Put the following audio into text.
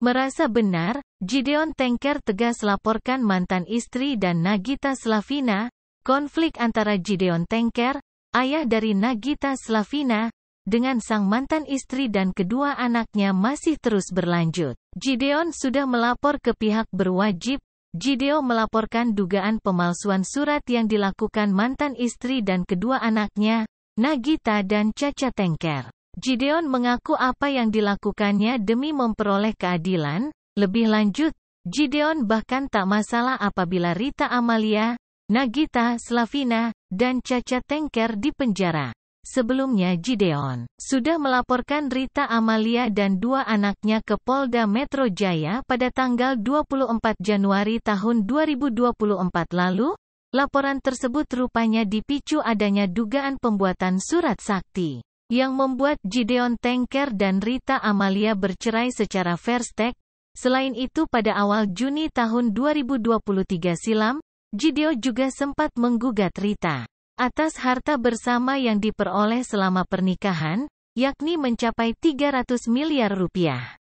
Merasa benar, Gideon Tengker tegas laporkan mantan istri dan Nagita Slavina, konflik antara Gideon Tengker, ayah dari Nagita Slavina, dengan sang mantan istri dan kedua anaknya masih terus berlanjut. Gideon sudah melapor ke pihak berwajib, Gideon melaporkan dugaan pemalsuan surat yang dilakukan mantan istri dan kedua anaknya, Nagita dan Caca Tengker. Gideon mengaku apa yang dilakukannya demi memperoleh keadilan. Lebih lanjut, Gideon bahkan tak masalah apabila Rita Amalia, Nagita Slavina, dan Caca Tengker dipenjara. Sebelumnya Gideon sudah melaporkan Rita Amalia dan dua anaknya ke Polda Metro Jaya pada tanggal 24 Januari tahun 2024 lalu. Laporan tersebut rupanya dipicu adanya dugaan pembuatan surat sakti yang membuat Gideon Tengker dan Rita Amalia bercerai secara verstek. Selain itu pada awal Juni tahun 2023 silam, Gideon juga sempat menggugat Rita atas harta bersama yang diperoleh selama pernikahan, yakni mencapai 300 miliar rupiah.